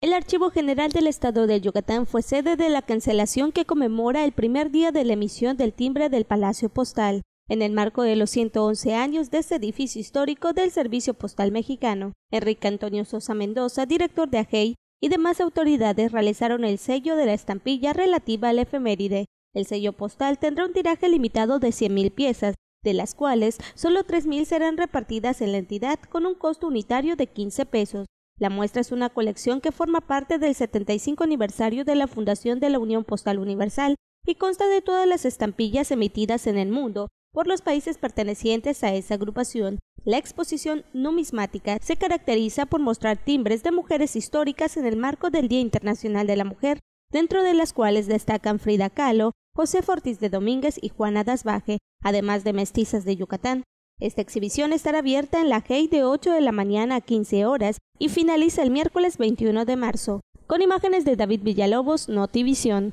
El Archivo General del Estado de Yucatán fue sede de la cancelación que conmemora el primer día de la emisión del timbre del Palacio Postal, en el marco de los 111 años de este edificio histórico del Servicio Postal Mexicano. Enrique Antonio Sosa Mendoza, director de AGEI, y demás autoridades realizaron el sello de la estampilla relativa al efeméride. El sello postal tendrá un tiraje limitado de 100.000 piezas, de las cuales solo 3.000 serán repartidas en la entidad con un costo unitario de 15 pesos. La muestra es una colección que forma parte del 75 aniversario de la fundación de la Unión Postal Universal y consta de todas las estampillas emitidas en el mundo por los países pertenecientes a esa agrupación. La exposición numismática se caracteriza por mostrar timbres de mujeres históricas en el marco del Día Internacional de la Mujer, dentro de las cuales destacan Frida Kahlo, José Fortis de Domínguez y Juana Dasbaje, además de mestizas de Yucatán, esta exhibición estará abierta en la GEI de 8 de la mañana a 15 horas y finaliza el miércoles 21 de marzo. Con imágenes de David Villalobos, Notivision.